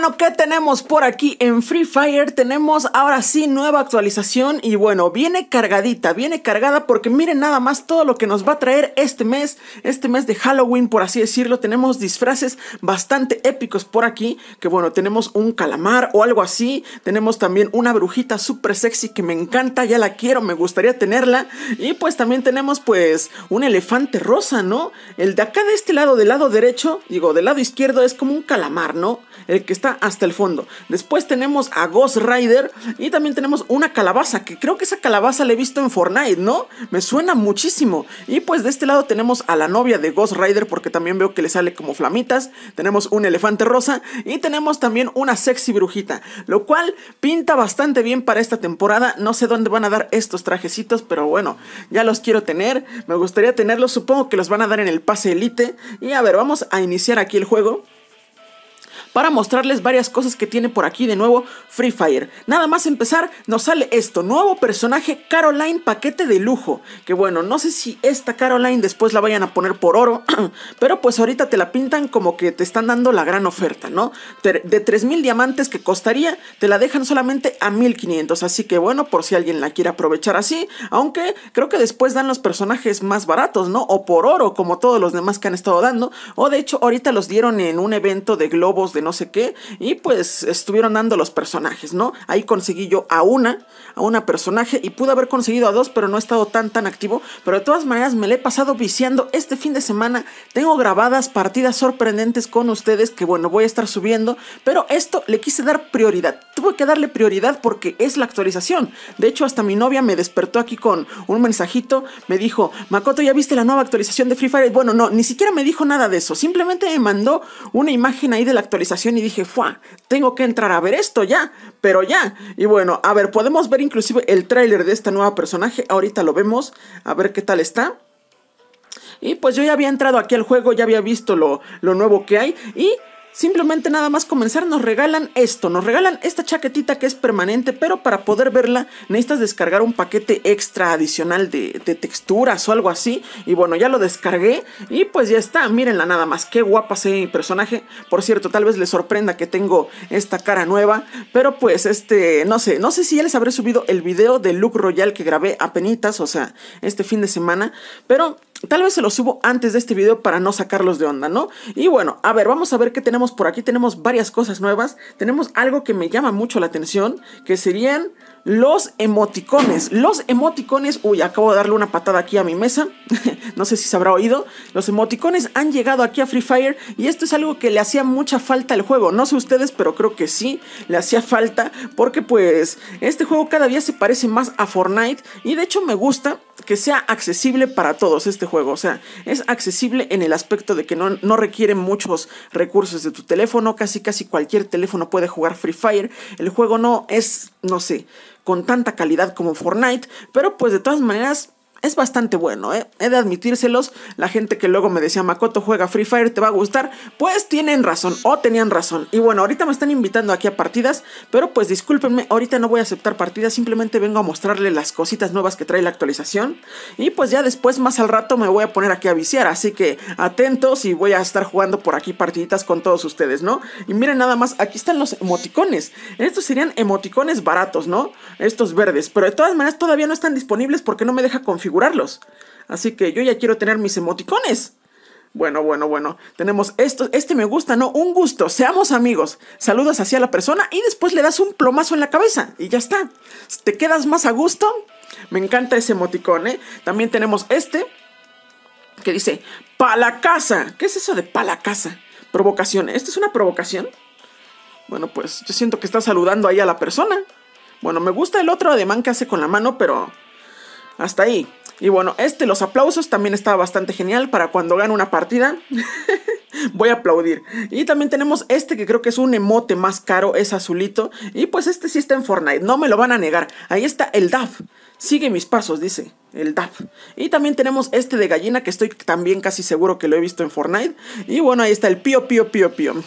bueno, ¿qué tenemos por aquí en Free Fire? Tenemos ahora sí nueva actualización y bueno, viene cargadita, viene cargada porque miren nada más todo lo que nos va a traer este mes, este mes de Halloween por así decirlo. Tenemos disfraces bastante épicos por aquí, que bueno, tenemos un calamar o algo así. Tenemos también una brujita súper sexy que me encanta, ya la quiero, me gustaría tenerla. Y pues también tenemos pues un elefante rosa, ¿no? El de acá de este lado, del lado derecho, digo, del lado izquierdo es como un calamar, ¿no? El que está hasta el fondo. Después tenemos a Ghost Rider y también tenemos una calabaza, que creo que esa calabaza la he visto en Fortnite, ¿no? Me suena muchísimo. Y pues de este lado tenemos a la novia de Ghost Rider porque también veo que le sale como flamitas. Tenemos un elefante rosa y tenemos también una sexy brujita, lo cual pinta bastante bien para esta temporada. No sé dónde van a dar estos trajecitos, pero bueno, ya los quiero tener. Me gustaría tenerlos, supongo que los van a dar en el pase elite. Y a ver, vamos a iniciar aquí el juego para mostrarles varias cosas que tiene por aquí de nuevo Free Fire. Nada más empezar nos sale esto, nuevo personaje Caroline paquete de lujo, que bueno, no sé si esta Caroline después la vayan a poner por oro, pero pues ahorita te la pintan como que te están dando la gran oferta, ¿no? De 3.000 diamantes que costaría, te la dejan solamente a 1.500, así que bueno, por si alguien la quiere aprovechar así, aunque creo que después dan los personajes más baratos, ¿no? O por oro, como todos los demás que han estado dando, o de hecho ahorita los dieron en un evento de globos de no sé qué. Y pues estuvieron dando los personajes, ¿no? Ahí conseguí yo a una, a una personaje y pude haber conseguido a dos, pero no he estado tan, tan activo. Pero de todas maneras me le he pasado viciando este fin de semana. Tengo grabadas partidas sorprendentes con ustedes que, bueno, voy a estar subiendo. Pero esto le quise dar prioridad. Tuve que darle prioridad porque es la actualización. De hecho, hasta mi novia me despertó aquí con un mensajito. Me dijo, Makoto, ¿ya viste la nueva actualización de Free Fire? Bueno, no, ni siquiera me dijo nada de eso. Simplemente me mandó una imagen ahí de la actualización y dije, ¡fua! Tengo que entrar a ver esto ya, pero ya. Y bueno, a ver, podemos ver inclusive el tráiler de esta nueva personaje. Ahorita lo vemos, a ver qué tal está. Y pues yo ya había entrado aquí al juego, ya había visto lo, lo nuevo que hay. Y Simplemente nada más comenzar nos regalan esto, nos regalan esta chaquetita que es permanente, pero para poder verla necesitas descargar un paquete extra adicional de, texturas o algo así. Y bueno, ya lo descargué y pues ya está, mírenla nada más, qué guapa se mi personaje. Por cierto, tal vez les sorprenda que tengo esta cara nueva, pero pues este, no sé, no sé si ya les habré subido el video de look royal que grabé a penitas, o sea, este fin de semana, pero Tal vez se los subo antes de este video para no sacarlos de onda, ¿no? Y bueno, a ver, vamos a ver qué tenemos por aquí. Tenemos varias cosas nuevas. Tenemos algo que me llama mucho la atención, que serían los emoticones. Los emoticones, uy, acabo de darle una patada aquí a mi mesa, no sé si se habrá oído. Los emoticones han llegado aquí a Free Fire y esto es algo que le hacía mucha falta al juego. No sé ustedes, pero creo que sí, le hacía falta porque pues este juego cada día se parece más a Fortnite y de hecho me gusta que sea accesible para todos este juego. O sea, es accesible en el aspecto de que no, no requiere muchos recursos de tu teléfono, casi casi cualquier teléfono puede jugar Free Fire. El juego no es, no sé, con tanta calidad como Fortnite, pero pues de todas maneras es bastante bueno, ¿eh? He de admitírselos. La gente que luego me decía, Makoto juega Free Fire, te va a gustar. Pues tienen razón, o tenían razón. Y bueno, ahorita me están invitando aquí a partidas, pero pues discúlpenme, ahorita no voy a aceptar partidas. Simplemente vengo a mostrarles las cositas nuevas que trae la actualización. Y pues ya después, más al rato, me voy a poner aquí a viciar. Así que atentos y voy a estar jugando por aquí partiditas con todos ustedes, ¿no? Y miren nada más, aquí están los emoticones. Estos serían emoticones baratos, ¿no? Estos verdes. Pero de todas maneras, todavía no están disponibles porque no me deja configurar Así que yo ya quiero tener mis emoticones. Bueno, bueno, bueno. Tenemos esto, este me gusta, no, un gusto. Seamos amigos. Saludas hacia la persona y después le das un plomazo en la cabeza y ya está. ¿Te quedas más a gusto? Me encanta ese emoticón, ¿eh? También tenemos este que dice, pa la casa. ¿Qué es eso de pa la casa? Provocación. ¿Esto es una provocación? Bueno, pues yo siento que está saludando ahí a la persona. Bueno, me gusta el otro ademán que hace con la mano, pero hasta ahí. Y bueno, este, los aplausos también está bastante genial para cuando gane una partida. Voy a aplaudir. Y también tenemos este que creo que es un emote más caro, es azulito. Y pues este sí está en Fortnite, no me lo van a negar. Ahí está el DAF. Sigue mis pasos, dice el DAF. Y también tenemos este de gallina que estoy también casi seguro que lo he visto en Fortnite. Y bueno, ahí está el pío, pío, pío, pío.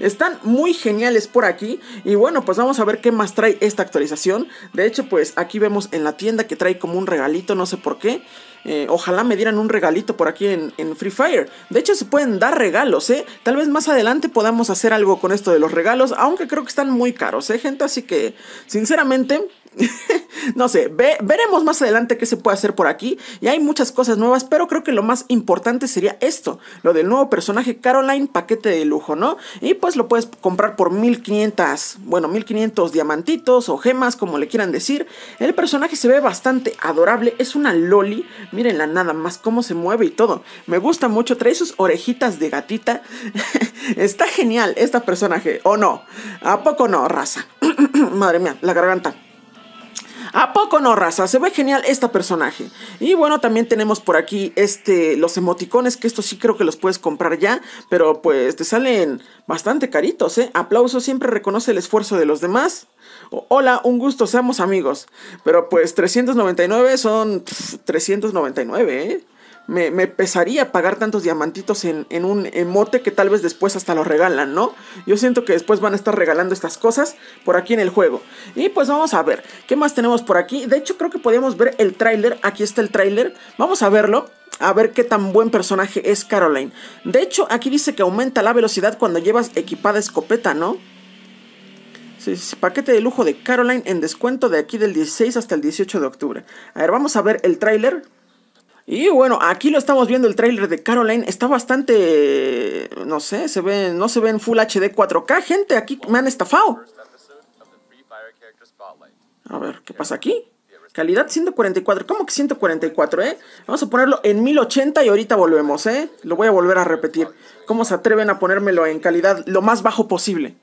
Están muy geniales por aquí. Y bueno, pues vamos a ver qué más trae esta actualización. De hecho, pues aquí vemos en la tienda que trae como un regalito, no sé por qué. Eh, ojalá me dieran un regalito por aquí en, en, Free Fire. De hecho, se pueden dar regalos, ¿eh? Tal vez más adelante podamos hacer algo con esto de los regalos, aunque creo que están muy caros, ¿eh, gente? Así que, sinceramente... no sé, veremos más adelante qué se puede hacer por aquí. Y hay muchas cosas nuevas, pero creo que lo más importante sería esto, lo del nuevo personaje Caroline, paquete de lujo, ¿no? Y pues lo puedes comprar por 1500, bueno, 1500 diamantitos o gemas, como le quieran decir. El personaje se ve bastante adorable, es una loli, la nada más cómo se mueve y todo. Me gusta mucho, trae sus orejitas de gatita. Está genial esta personaje, ¿o no? ¿A poco no, raza? Madre mía, la garganta. ¿A poco no, raza? Se ve genial este personaje. Y bueno, también tenemos por aquí este, los emoticones, que estos sí creo que los puedes comprar ya, pero pues te salen bastante caritos, ¿eh? Aplauso, siempre reconoce el esfuerzo de los demás. Hola, un gusto, seamos amigos. Pero pues 399 son 399, ¿eh? me, pesaría pagar tantos diamantitos en, un emote que tal vez después hasta lo regalan, ¿no? Yo siento que después van a estar regalando estas cosas por aquí en el juego. Y pues vamos a ver, ¿qué más tenemos por aquí? De hecho, creo que podíamos ver el tráiler. Aquí está el tráiler. Vamos a verlo. A ver qué tan buen personaje es Caroline. De hecho, aquí dice que aumenta la velocidad cuando llevas equipada escopeta, ¿no? Sí, sí, paquete de lujo de Caroline en descuento de aquí del 16 hasta el 18 de octubre. A ver, vamos a ver el tráiler. Y bueno, aquí lo estamos viendo el trailer de Caroline. Está bastante. No sé, se ve. No se ve en Full HD 4K, gente. Aquí me han estafado. A ver, ¿qué pasa aquí? Calidad 144. ¿Cómo que 144, eh? Vamos a ponerlo en 1080 y ahorita volvemos, eh. Lo voy a volver a repetir. ¿Cómo se atreven a ponérmelo en calidad lo más bajo posible?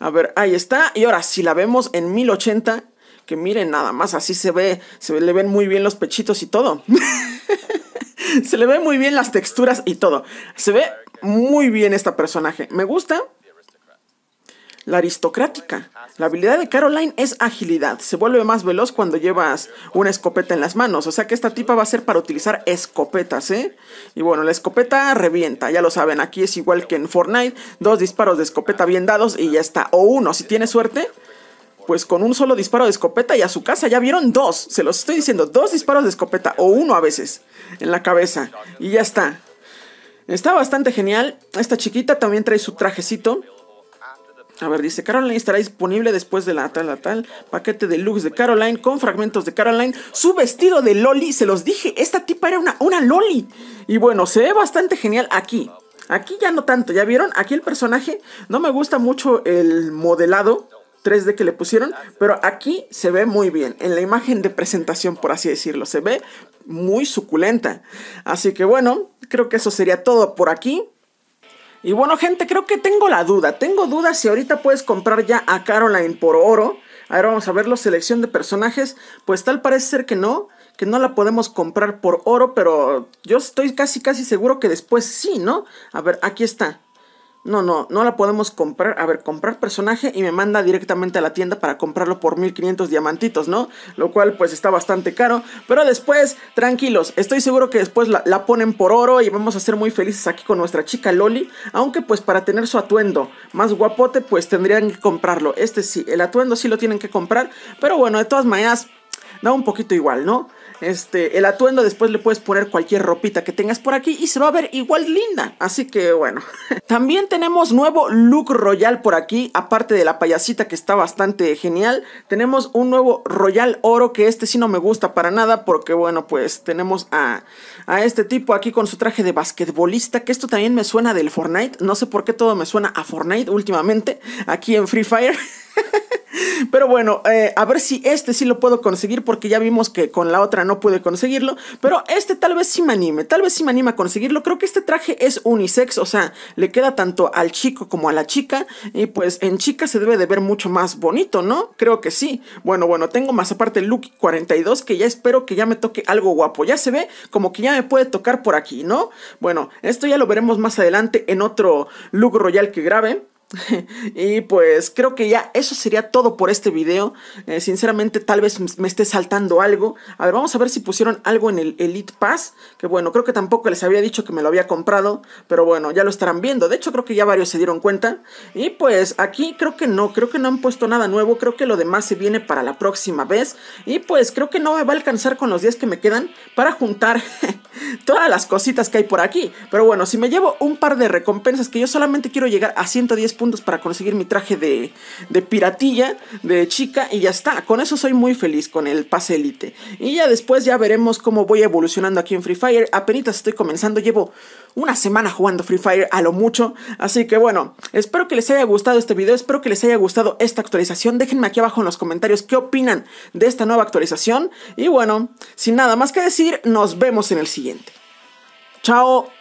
A ver, ahí está. Y ahora, si la vemos en 1080, que miren nada más, así se ve. Se le ven muy bien los pechitos y todo. Se le ve muy bien las texturas y todo. Se ve muy bien esta personaje. Me gusta la aristocrática. La habilidad de Caroline es agilidad. Se vuelve más veloz cuando llevas una escopeta en las manos. O sea que esta tipa va a ser para utilizar escopetas, ¿eh? Y bueno, la escopeta revienta. Ya lo saben, aquí es igual que en Fortnite. Dos disparos de escopeta bien dados y ya está. O uno, si tienes suerte pues con un solo disparo de escopeta y a su casa. Ya vieron dos, se los estoy diciendo, dos disparos de escopeta o uno a veces en la cabeza. Y ya está. Está bastante genial. Esta chiquita también trae su trajecito. A ver, dice Caroline estará disponible después de la tal, la tal. Paquete de looks de Caroline con fragmentos de Caroline. Su vestido de Loli, se los dije, esta tipa era una, una Loli. Y bueno, se ve bastante genial aquí. Aquí ya no tanto, ¿ya vieron? Aquí el personaje no me gusta mucho el modelado. 3D que le pusieron, pero aquí se ve muy bien, en la imagen de presentación, por así decirlo, se ve muy suculenta. Así que bueno, creo que eso sería todo por aquí. Y bueno, gente, creo que tengo la duda. Tengo duda si ahorita puedes comprar ya a Caroline por oro. a ver, vamos a ver la selección de personajes. Pues tal parece ser que no, que no la podemos comprar por oro, pero yo estoy casi casi seguro que después sí, ¿no? A ver, aquí está. No, no, no la podemos comprar. A ver, comprar personaje y me manda directamente a la tienda para comprarlo por 1500 diamantitos, ¿no? Lo cual pues está bastante caro. Pero después, tranquilos, estoy seguro que después la, ponen por oro y vamos a ser muy felices aquí con nuestra chica Loli. Aunque pues para tener su atuendo más guapote pues tendrían que comprarlo. Este sí, el atuendo sí lo tienen que comprar. Pero bueno, de todas maneras, da un poquito igual, ¿no? Este, el atuendo después le puedes poner cualquier ropita que tengas por aquí y se va a ver igual linda. Así que bueno. También tenemos nuevo look royal por aquí, aparte de la payasita que está bastante genial. Tenemos un nuevo royal oro que este sí no me gusta para nada porque bueno, pues tenemos a, a este tipo aquí con su traje de basquetbolista que esto también me suena del Fortnite. No sé por qué todo me suena a Fortnite últimamente aquí en Free Fire. Pero bueno, eh, a ver si este sí lo puedo conseguir porque ya vimos que con la otra no pude conseguirlo. Pero este tal vez sí me anime, tal vez sí me anime a conseguirlo. Creo que este traje es unisex, o sea, le queda tanto al chico como a la chica. Y pues en chica se debe de ver mucho más bonito, ¿no? Creo que sí. Bueno, bueno, tengo más aparte el look 42 que ya espero que ya me toque algo guapo. Ya se ve como que ya me puede tocar por aquí, ¿no? Bueno, esto ya lo veremos más adelante en otro look royal que grabe. y pues creo que ya eso sería todo por este video. Eh, sinceramente tal vez me esté saltando algo. A ver, vamos a ver si pusieron algo en el Elite Pass. Que bueno, creo que tampoco les había dicho que me lo había comprado. Pero bueno, ya lo estarán viendo. De hecho, creo que ya varios se dieron cuenta. Y pues aquí creo que no, creo que no han puesto nada nuevo. Creo que lo demás se viene para la próxima vez. Y pues creo que no me va a alcanzar con los días que me quedan para juntar. todas las cositas que hay por aquí. Pero bueno, si me llevo un par de recompensas, que yo solamente quiero llegar a 110 puntos para conseguir mi traje de, piratilla, de chica, y ya está. Con eso soy muy feliz, con el pase elite. Y ya después ya veremos cómo voy evolucionando aquí en Free Fire. apenitas estoy comenzando, llevo una semana jugando Free Fire a lo mucho. Así que bueno, espero que les haya gustado este video, espero que les haya gustado esta actualización. Déjenme aquí abajo en los comentarios qué opinan de esta nueva actualización. Y bueno, sin nada más que decir, nos vemos en el siguiente. Chao.